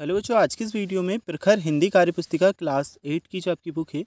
hello बच्चों आज की इस वीडियो में प्रखर हिंदी कार्यपुस्तिका क्लास एट की जो आपकी बुक है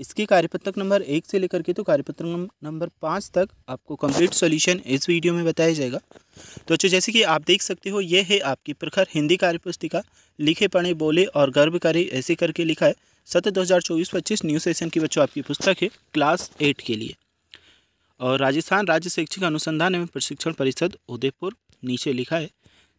इसके कार्यपत्रक नंबर एक से लेकर के तो कार्यपत्रक नंबर पाँच तक आपको कंप्लीट सॉल्यूशन इस वीडियो में बताया जाएगा तो बच्चों जैसे कि आप देख सकते हो ये है आपकी प्रखर हिंदी कार्यपुस्तिका लिखे पढ़े बोले और गर्व करे ऐसे करके लिखा है सत्र दो हज़ार चौबीस पच्चीस न्यू सेशन की बच्चों आपकी पुस्तक है क्लास एट के लिए और राजस्थान राज्य शैक्षिक अनुसंधान एवं प्रशिक्षण परिषद उदयपुर नीचे लिखा है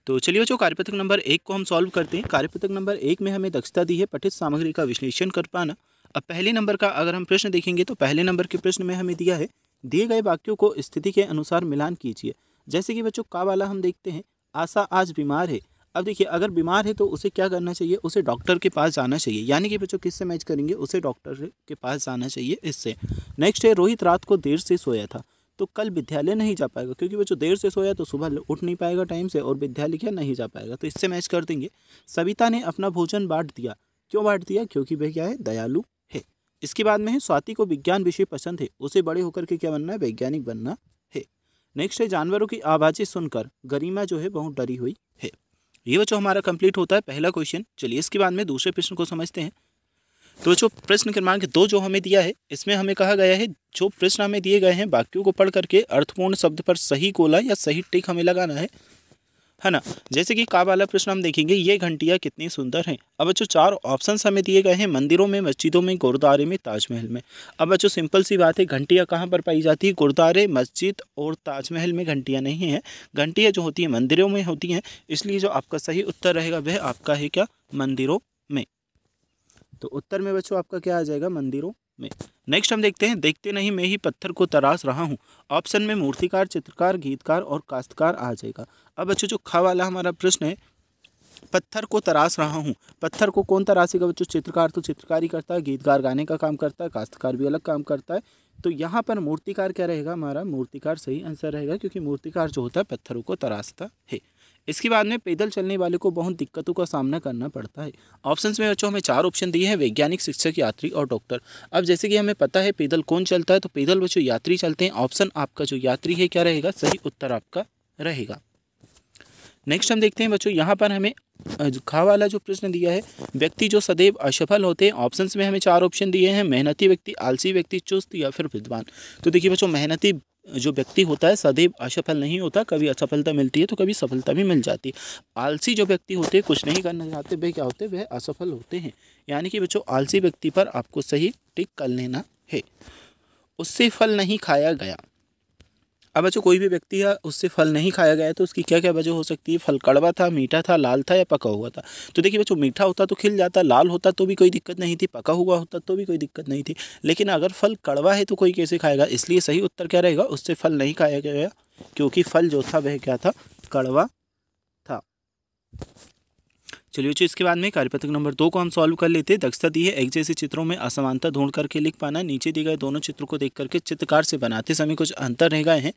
तो चलिए बच्चों कार्यपत्रक नंबर एक को हम सॉल्व करते हैं कार्यपत्रक नंबर एक में हमें दक्षता दी है पठित सामग्री का विश्लेषण कर पाना अब पहले नंबर का अगर हम प्रश्न देखेंगे तो पहले नंबर के प्रश्न में हमें दिया है दिए गए वाक्यों को स्थिति के अनुसार मिलान कीजिए जैसे कि बच्चों का वाला हम देखते हैं आशा आज बीमार है अब देखिए अगर बीमार है तो उसे क्या करना चाहिए उसे डॉक्टर के पास जाना चाहिए यानी कि बच्चों किससे मैच करेंगे उसे डॉक्टर के पास जाना चाहिए इससे नेक्स्ट है रोहित रात को देर से सोया था तो कल विद्यालय नहीं जा पाएगा क्योंकि वो जो देर से सोया तो सुबह उठ नहीं पाएगा टाइम से और विद्यालय क्या नहीं जा पाएगा तो इससे मैच कर देंगे सविता ने अपना भोजन बांट दिया क्यों बांट दिया क्योंकि वह क्या है दयालु है इसके बाद में है स्वाति को विज्ञान विषय पसंद है उसे बड़े होकर के क्या बनना है वैज्ञानिक बनना है नेक्स्ट है जानवरों की आवाज़ें सुनकर गरिमा जो है बहुत डरी हुई है ये बच्चों हमारा कंप्लीट होता है पहला क्वेश्चन चलिए इसके बाद में दूसरे प्रश्न को समझते हैं तो जो प्रश्न क्रमांक दो जो हमें दिया है इसमें हमें कहा गया है जो प्रश्न हमें दिए गए हैं वाक्यों को पढ़ करके अर्थपूर्ण शब्द पर सही गोला या सही टिक हमें लगाना है है ना जैसे कि का वाला प्रश्न हम देखेंगे ये घंटियाँ कितनी सुंदर हैं अब बच्चों चार ऑप्शन हमें दिए गए हैं मंदिरों में मस्जिदों में गुरुद्वारे में ताजमहल में अब बच्चों सिंपल सी बात है घंटियाँ कहाँ पर पाई जाती है गुरुद्वारे मस्जिद और ताजमहल में घंटियाँ नहीं हैं घंटियाँ जो होती हैं मंदिरों में होती हैं इसलिए जो आपका सही उत्तर रहेगा वह आपका है क्या मंदिरों तो उत्तर में बच्चों आपका क्या आ जाएगा मंदिरों में नेक्स्ट हम देखते हैं देखते नहीं मैं ही पत्थर को तराश रहा हूँ ऑप्शन में मूर्तिकार चित्रकार गीतकार और काश्तकार आ जाएगा अब बच्चों जो खा वाला हमारा प्रश्न है पत्थर को तराश रहा हूँ पत्थर को कौन तराशेगा बच्चों चित्रकार तो चित्रकारी करता है गीतकार गाने का काम करता है काश्तकार भी अलग काम करता है तो यहाँ पर मूर्तिकार क्या रहेगा हमारा मूर्तिकार सही आंसर रहेगा क्योंकि मूर्तिकार जो होता है पत्थरों को तराशता है इसके बाद में पैदल चलने वाले को बहुत दिक्कतों का सामना करना पड़ता है ऑप्शन में बच्चों हमें चार ऑप्शन दिए हैं वैज्ञानिक शिक्षक यात्री और डॉक्टर अब जैसे कि हमें पता है पैदल कौन चलता है तो पैदल बच्चों यात्री चलते हैं ऑप्शन आपका जो यात्री है क्या रहेगा सही उत्तर आपका रहेगा नेक्स्ट हम देखते हैं बच्चों यहाँ पर हमें खा वाला जो प्रश्न दिया है व्यक्ति जो सदैव असफल होते हैं ऑप्शंस में हमें चार ऑप्शन दिए हैं मेहनती व्यक्ति आलसी व्यक्ति चुस्त या फिर विद्वान तो देखिए बच्चों मेहनती जो व्यक्ति होता है सदैव असफल नहीं होता कभी असफलता मिलती है तो कभी सफलता भी मिल जाती है आलसी जो व्यक्ति होते हैं कुछ नहीं करना चाहते वे क्या होते वह असफल होते हैं यानी कि बच्चों आलसी व्यक्ति पर आपको सही टिक कर लेना है उससे फल नहीं खाया गया अब बच्चों कोई भी व्यक्ति है उससे फल नहीं खाया गया तो उसकी क्या क्या वजह हो सकती है फल कड़वा था मीठा था लाल था या पका हुआ था तो देखिए बच्चों मीठा होता तो खिल जाता लाल होता तो भी कोई दिक्कत नहीं थी पका हुआ होता तो भी कोई दिक्कत नहीं थी लेकिन अगर फल कड़वा है तो कोई कैसे खाएगा इसलिए सही उत्तर क्या रहेगा उससे फल नहीं खाया गया क्योंकि फल जो था वह क्या था कड़वा था चलिए जो इसके बाद में कार्यपत्र नंबर दो को हम सॉल्व कर लेते हैं दक्षता दी है एक जैसे चित्रों में असमानता ढूंढ करके लिख पाना नीचे दिए गए दोनों चित्रों को देख करके चित्रकार से बनाते समय कुछ अंतर रह गए हैं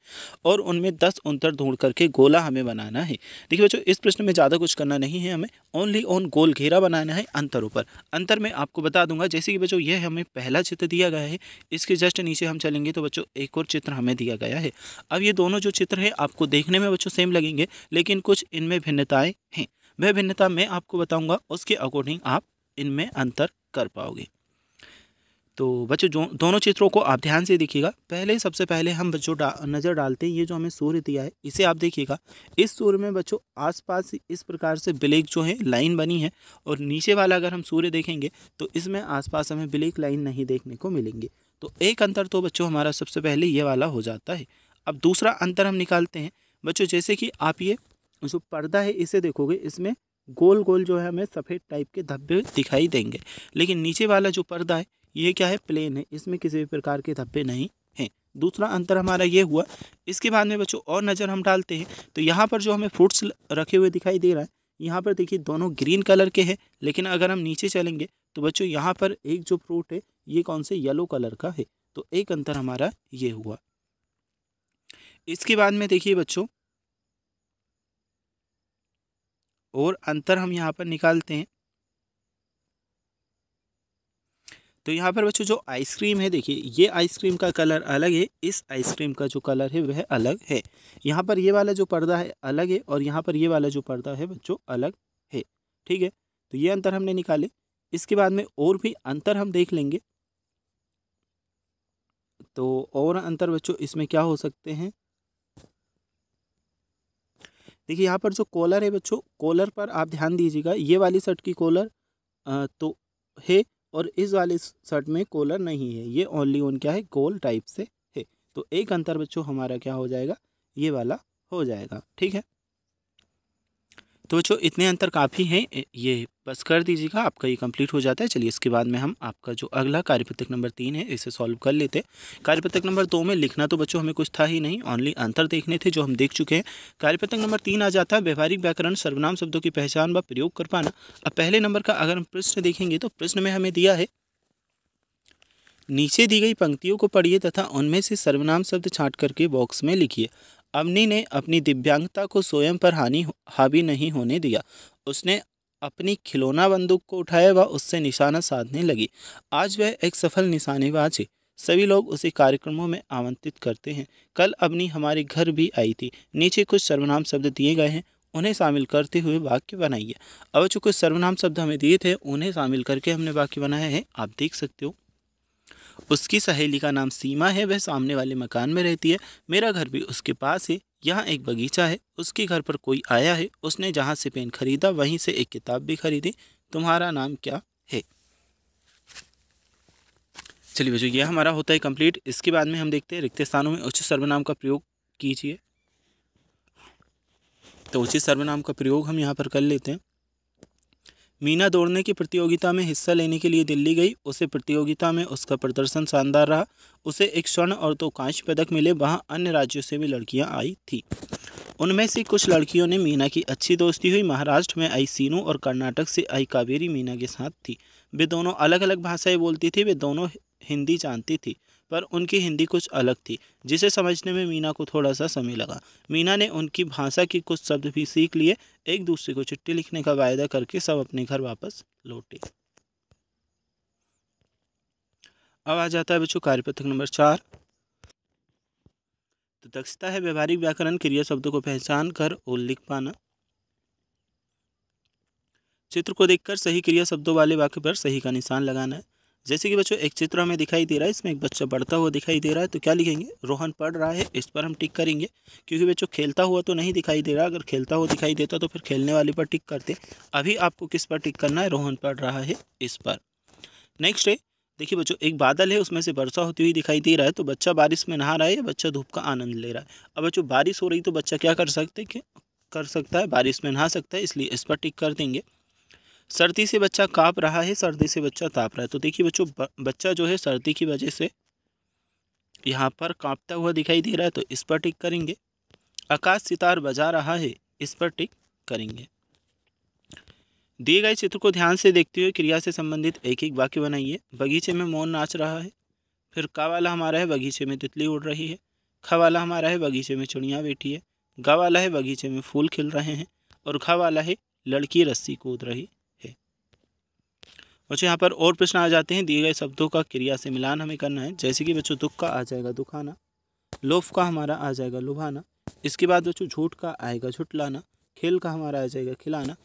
और उनमें दस अंतर ढूंढ करके गोला हमें बनाना है देखिए बच्चों इस प्रश्न में ज़्यादा कुछ करना नहीं है हमें ओनली ओन गोल घेरा बनाना है अंतरों पर अंतर में आपको बता दूंगा जैसे कि बच्चों यह हमें पहला चित्र दिया गया है इसके जस्ट नीचे हम चलेंगे तो बच्चों एक और चित्र हमें दिया गया है अब ये दोनों जो चित्र है आपको देखने में बच्चों सेम लगेंगे लेकिन कुछ इनमें भिन्नताएँ हैं वह भिन्नता मैं आपको बताऊंगा उसके अकॉर्डिंग आप इनमें अंतर कर पाओगे तो बच्चों जो दोनों चित्रों को आप ध्यान से देखिएगा पहले सबसे पहले हम बच्चों डा, नज़र डालते हैं ये जो हमें सूर्य दिया है इसे आप देखिएगा इस सूर्य में बच्चों आसपास इस प्रकार से ब्लैक जो है लाइन बनी है और नीचे वाला अगर हम सूर्य देखेंगे तो इसमें आसपास हमें ब्लैक लाइन नहीं देखने को मिलेंगे तो एक अंतर तो बच्चों हमारा सबसे पहले ये वाला हो जाता है अब दूसरा अंतर हम निकालते हैं बच्चों जैसे कि आप ये जो पर्दा है इसे देखोगे इसमें गोल गोल जो है हमें सफ़ेद टाइप के धब्बे दिखाई देंगे लेकिन नीचे वाला जो पर्दा है ये क्या है प्लेन है इसमें किसी भी प्रकार के धब्बे नहीं हैं दूसरा अंतर हमारा ये हुआ इसके बाद में बच्चों और नज़र हम डालते हैं तो यहाँ पर जो हमें फ्रूट्स रखे हुए दिखाई दे रहा है यहाँ पर देखिए दोनों ग्रीन कलर के हैं लेकिन अगर हम नीचे चलेंगे तो बच्चों यहाँ पर एक जो फ्रूट है ये कौन से येलो कलर का है तो एक अंतर हमारा ये हुआ इसके बाद में देखिए बच्चों और अंतर हम यहाँ पर निकालते हैं तो यहाँ पर बच्चों जो आइसक्रीम है देखिए ये आइसक्रीम का कलर अलग है इस आइसक्रीम का जो कलर है वह अलग है यहाँ पर ये वाला जो पर्दा है अलग है और यहाँ पर ये वाला जो पर्दा है बच्चों अलग है ठीक है तो ये अंतर हमने निकाले इसके बाद में और भी अंतर हम देख लेंगे तो और अंतर बच्चों इसमें क्या हो सकते हैं देखिए यहाँ पर जो कॉलर है बच्चों कॉलर पर आप ध्यान दीजिएगा ये वाली शर्ट की कॉलर तो है और इस वाले शर्ट में कॉलर नहीं है ये ओनली ओन क्या है गोल टाइप से है तो एक अंतर बच्चों हमारा क्या हो जाएगा ये वाला हो जाएगा ठीक है तो बच्चों इतने अंतर काफ़ी हैं ये बस कर दीजिएगा आपका ये कंप्लीट हो जाता है चलिए इसके बाद में हम आपका जो अगला कार्यपत्रक नंबर तीन है इसे सॉल्व कर लेते हैं कार्यपत्रक नंबर दो में लिखना तो बच्चों हमें कुछ था ही नहीं ऑनली अंतर देखने थे जो हम देख चुके हैं कार्यपत्रक नंबर तीन आ जाता है व्यवहारिक व्याकरण सर्वनाम शब्दों की पहचान व प्रयोग कर पाना अब पहले नंबर का अगर हम प्रश्न देखेंगे तो प्रश्न में हमें दिया है नीचे दी गई पंक्तियों को पढ़िए तथा उनमें से सर्वनाम शब्द छाँट करके बॉक्स में लिखिए अवनी ने अपनी दिव्यांगता को स्वयं पर हानि हावी नहीं होने दिया उसने अपनी खिलौना बंदूक को उठाया व उससे निशाना साधने लगी आज वह एक सफल निशानेबाज है सभी लोग उसे कार्यक्रमों में आमंत्रित करते हैं कल अपनी हमारे घर भी आई थी नीचे कुछ सर्वनाम शब्द दिए गए हैं उन्हें शामिल करते हुए वाक्य बनाइए अब जो कुछ सर्वनाम शब्द हमें दिए थे उन्हें शामिल करके हमने वाक्य बनाया है आप देख सकते हो उसकी सहेली का नाम सीमा है वह सामने वाले मकान में रहती है मेरा घर भी उसके पास है यहाँ एक बगीचा है उसके घर पर कोई आया है उसने जहाँ से पेन खरीदा वहीं से एक किताब भी खरीदी तुम्हारा नाम क्या है चलिए बच्चों यह हमारा होता है कंप्लीट इसके बाद में हम देखते हैं रिक्त स्थानों में उचित सर्वनाम का प्रयोग कीजिए तो उचित सर्वनाम का प्रयोग हम यहाँ पर कर लेते हैं मीना दौड़ने की प्रतियोगिता में हिस्सा लेने के लिए दिल्ली गई उसे प्रतियोगिता में उसका प्रदर्शन शानदार रहा उसे एक स्वर्ण और दो कांश पदक मिले वहाँ अन्य राज्यों से भी लड़कियाँ आई थी उनमें से कुछ लड़कियों ने मीना की अच्छी दोस्ती हुई महाराष्ट्र में आई सीनू और कर्नाटक से आई कावेरी मीना के साथ थी वे दोनों अलग अलग भाषाएं बोलती थी वे दोनों हिंदी जानती थी पर उनकी हिंदी कुछ अलग थी जिसे समझने में मीना को थोड़ा सा समय लगा मीना ने उनकी भाषा के कुछ शब्द भी सीख लिए एक दूसरे को चिट्ठी लिखने का वायदा करके सब अपने घर वापस लौटे अब आ जाता है बच्चों कार्यपत्रक नंबर चार तो दक्षता है व्यवहारिक व्याकरण क्रिया शब्दों को पहचान कर और लिख पाना चित्र को देखकर सही क्रिया शब्दों वाले वाक्य पर सही का निशान लगाना है जैसे कि बच्चों एक चित्र हमें दिखाई दे रहा है इसमें एक बच्चा बढ़ता हुआ दिखाई दे रहा है तो क्या लिखेंगे रोहन पढ़ रहा है इस पर हम टिक करेंगे क्योंकि बच्चों खेलता हुआ तो नहीं दिखाई दे रहा अगर खेलता हुआ दिखाई देता तो फिर खेलने वाले पर टिक करते अभी आपको किस पर टिक करना है रोहन पढ़ रहा है इस पर नेक्स्ट है देखिए बच्चों एक बादल है उसमें से वर्षा होती हुई दिखाई दे रहा है तो बच्चा बारिश में नहा रहा है या बच्चा धूप का आनंद ले रहा है अब बच्चों बारिश हो रही तो बच्चा क्या कर सकते कर सकता है बारिश में नहा सकता है इसलिए इस पर टिक कर देंगे सर्दी से बच्चा काँप रहा है सर्दी से बच्चा ताप रहा है तो देखिए बच्चों बच्चा जो है सर्दी की वजह से यहाँ पर काँपता हुआ दिखाई दे रहा है तो इस पर टिक करेंगे आकाश सितार बजा रहा है इस पर टिक करेंगे दिए गए चित्र को ध्यान से देखते हुए क्रिया से संबंधित एक एक वाक्य बनाइए बगीचे में मोर नाच रहा है फिर का वाला हमारा है बगीचे में तितली उड़ रही है खा वाला हमारा है बगीचे में चिड़िया बैठी है गा वाला है बगीचे में फूल खिल रहे हैं और खा वाला है लड़की रस्सी कूद रही बच्चों यहाँ पर और प्रश्न आ जाते हैं दिए गए शब्दों का क्रिया से मिलान हमें करना है जैसे कि बच्चों दुख का आ जाएगा दुखाना लोफ का हमारा आ जाएगा लुभाना इसके बाद बच्चों झूठ का आएगा झुटलाना खेल का हमारा आ जाएगा खिलाना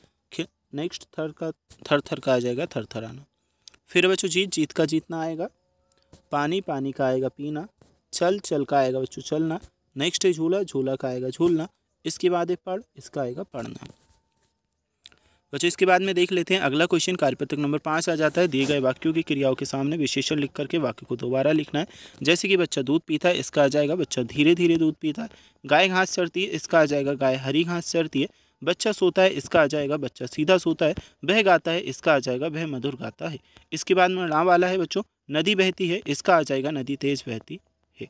नेक्स्ट थर का थर थर का आ जाएगा थर थर आना फिर बच्चों जीत जीत का जीतना आएगा पानी पानी का आएगा पीना चल चल का आएगा बच्चों चलना नेक्स्ट है झूला झूला का आएगा झूलना इसके बाद है पढ़ इसका आएगा पढ़ना बच्चों तो इसके बाद में देख लेते हैं अगला क्वेश्चन कार्यपत्रक नंबर पाँच आ जाता है दिए गए वाक्यों की क्रियाओं के सामने विशेषण लिख करके वाक्य को दोबारा लिखना है जैसे कि बच्चा दूध पीता है इसका आ जाएगा बच्चा धीरे धीरे दूध पीता है गाय घास चढ़ती है इसका आ जाएगा गाय हरी घास चढ़ती है बच्चा सोता है इसका आ जाएगा बच्चा सीधा सोता है वह गाता है इसका आ जाएगा वह मधुर गाता है इसके बाद में नाम वाला है बच्चों नदी बहती है इसका आ जाएगा नदी तेज बहती है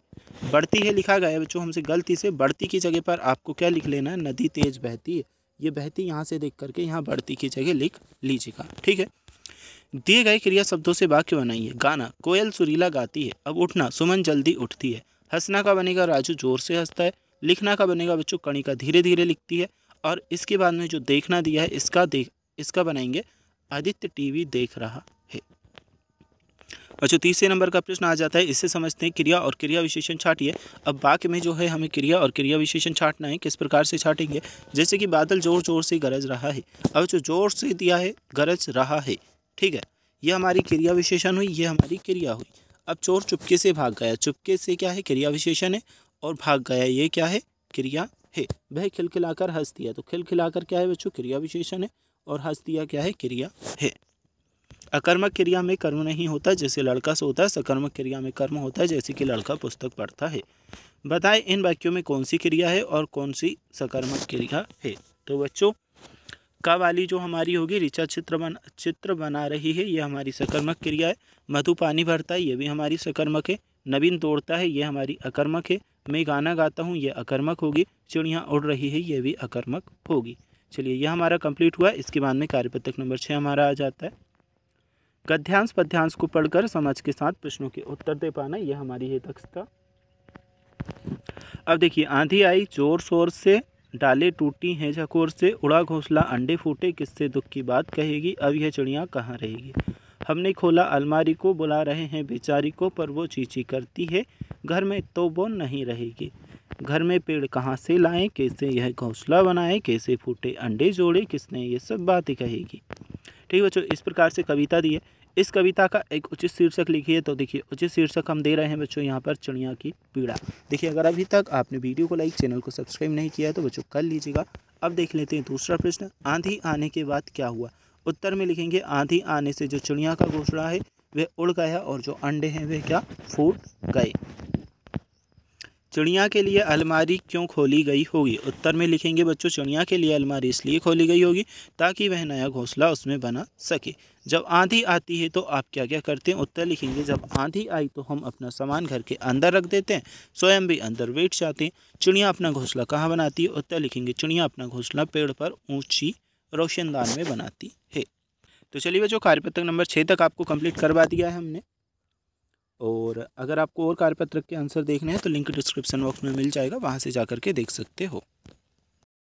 बढ़ती है लिखा गया है बच्चों हमसे गलती से बढ़ती की जगह पर आपको क्या लिख लेना है नदी तेज बहती है ये बहती यहाँ से देख करके यहाँ बढ़ती की जगह लिख लीजिएगा ठीक है दिए गए क्रिया शब्दों से वाक्य बनाइए गाना कोयल सुरीला गाती है अब उठना सुमन जल्दी उठती है हंसना का बनेगा राजू जोर से हंसता है लिखना का बनेगा बच्चों कणिका धीरे धीरे लिखती है और इसके बाद में जो देखना दिया है इसका देख इसका बनाएंगे आदित्य टीवी देख रहा अच्छा तीसरे नंबर का प्रश्न आ जाता है इससे समझते हैं क्रिया और क्रिया विशेषण छाटिए अब वाक्य में जो है हमें क्रिया और क्रिया विशेषण छाटना है किस प्रकार से छाटेंगे जैसे कि बादल जोर जोर से गरज रहा है अब जो जोर से दिया है गरज रहा है ठीक है ये हमारी क्रिया विशेषण हुई ये हमारी क्रिया हुई अब चोर चुपके से भाग गया चुपके से क्या है क्रिया विशेषण है और भाग गया ये क्या है क्रिया है वह खिलखिलाकर हंस दिया तो खिलखिलाकर क्या है बच्चों क्रिया विशेषण है और हंस दिया क्या है क्रिया है अकर्मक क्रिया में कर्म नहीं होता जैसे लड़का सोता है सकर्मक क्रिया में कर्म होता है जैसे कि लड़का पुस्तक पढ़ता है बताएं इन वाक्यों में कौन सी क्रिया है और कौन सी सकर्मक क्रिया है तो बच्चों का वाली जो हमारी होगी ऋचा चित्र बन चित्र बना रही है ये हमारी सकर्मक क्रिया है मधु पानी भरता है ये भी हमारी सकर्मक है नवीन तोड़ता है ये हमारी अकर्मक है मैं गाना गाता हूँ ये अकर्मक होगी चिड़िया उड़ रही है ये भी अकर्मक होगी चलिए यह हमारा कंप्लीट हुआ इसके बाद में कार्यपत्रक नंबर छः हमारा आ जाता है गध्यांश पद्यांश को पढ़कर समाज के साथ प्रश्नों के उत्तर दे पाना यह हमारी है दक्षता अब देखिए आंधी आई जोर शोर से डाले टूटी हैं झकोर से उड़ा घोंसला अंडे फूटे किससे दुख की बात कहेगी अब यह चिड़िया कहाँ रहेगी हमने खोला अलमारी को बुला रहे हैं बेचारी को पर वो चीची करती है घर में तो वो नहीं रहेगी घर में पेड़ कहाँ से लाएं कैसे यह घोंसला बनाएं कैसे फूटे अंडे जोड़े किसने ये सब बातें कहेगी ठीक है बच्चों इस प्रकार से कविता दी है इस कविता का एक उचित शीर्षक लिखिए तो देखिए उचित शीर्षक हम दे रहे हैं बच्चों यहाँ पर चिड़िया की पीड़ा देखिए अगर अभी तक आपने वीडियो को लाइक चैनल को सब्सक्राइब नहीं किया तो बच्चों कर लीजिएगा अब देख लेते हैं दूसरा प्रश्न आंधी आने के बाद क्या हुआ उत्तर में लिखेंगे आंधी आने से जो चिड़िया का घोसड़ा है वह उड़ गया और जो अंडे हैं वे क्या फूट गए चिड़िया के लिए अलमारी क्यों खोली गई होगी उत्तर में लिखेंगे बच्चों चिड़िया के लिए अलमारी इसलिए खोली गई होगी ताकि वह नया घोंसला उसमें बना सके जब आंधी आती है तो आप क्या क्या करते हैं उत्तर लिखेंगे जब आंधी आई तो हम अपना सामान घर के अंदर रख देते हैं स्वयं भी अंदर बैठ जाते हैं चिड़िया अपना घोंसला कहाँ बनाती है उत्तर लिखेंगे चिड़िया अपना घोंसला पेड़ पर ऊँची रोशनदान में बनाती है तो चलिए बच्चों कार्यपत्रक नंबर छः तक आपको कंप्लीट करवा दिया है हमने और अगर आपको और कार्यपत्र के आंसर देखने हैं तो लिंक डिस्क्रिप्शन बॉक्स में मिल जाएगा वहाँ से जा के देख सकते हो